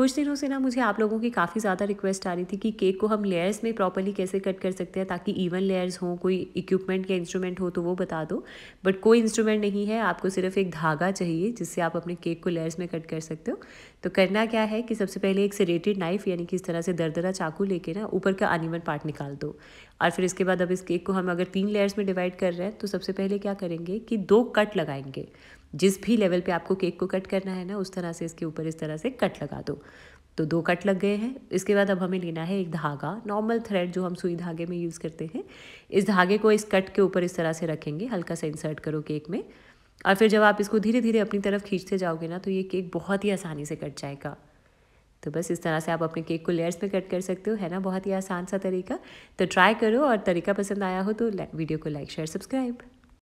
कुछ दिनों से ना मुझे आप लोगों की काफ़ी ज़्यादा रिक्वेस्ट आ रही थी कि केक को हम लेयर्स में प्रॉपरली कैसे कट कर सकते हैं ताकि इवन लेयर्स हो कोई इक्विपमेंट के इंस्ट्रूमेंट हो तो वो बता दो बट कोई इंस्ट्रूमेंट नहीं है आपको सिर्फ एक धागा चाहिए जिससे आप अपने केक को लेयर्स में कट कर सकते हो तो करना क्या है कि सबसे पहले एक सेरेटेड नाइफ यानी कि इस तरह से दरदरा चाकू लेके ना ऊपर का अनिवन पार्ट निकाल दो और फिर इसके बाद अब इस केक को हम अगर तीन लेयर्स में डिवाइड कर रहे हैं तो सबसे पहले क्या करेंगे कि दो कट लगाएंगे जिस भी लेवल पे आपको केक को कट करना है ना उस तरह से इसके ऊपर इस तरह से कट लगा दो तो दो कट लग गए हैं इसके बाद अब हमें लेना है एक धागा नॉर्मल थ्रेड जो हम सुई धागे में यूज़ करते हैं इस धागे को इस कट के ऊपर इस तरह से रखेंगे हल्का सा इंसर्ट करो केक में और फिर जब आप इसको धीरे धीरे अपनी तरफ खींचते जाओगे ना तो ये केक बहुत ही आसानी से कट जाएगा तो बस इस तरह से आप अपने केक को लेयर्स में कट कर सकते हो है ना बहुत ही आसान सा तरीका तो ट्राई करो और तरीका पसंद आया हो तो वीडियो को लाइक शेयर सब्सक्राइब